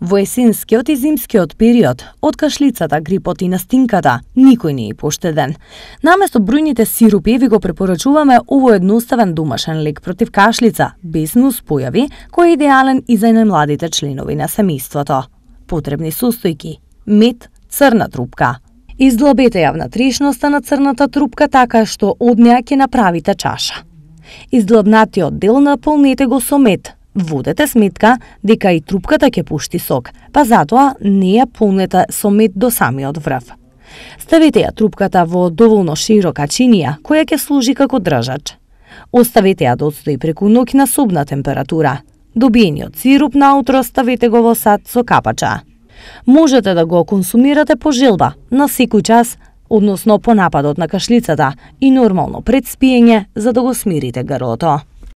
Во есенскиот и зимскиот период, од кашлицата, грипот и настинката, никој не е поштеден. Наместо бројните сирупи ви го препорачуваме овој едноставен домашен лек против кашлица, без појави, кој е идеален и за младите членови на семејството. Потребни состојки: мед, црна трупка, Издлобете ја внатрешноста на црната трупка така што од неја ќе направите чаша. Издлобнатиот дел наполнете го со мед, Водете сметка дека и трупката ќе пушти сок, па затоа не ја полнете со мед до самиот врв. Ставете ја трупката во доволно широка чинија, која ќе служи како држач. Оставете ја да одстои преку ноќ на собна температура. Добиениот сируп наутро ставете го во сад со капача. Можете да го консумирате по желба, на секој час, односно по нападот на кашлицата и нормално пред спиење за да го смирите грлото.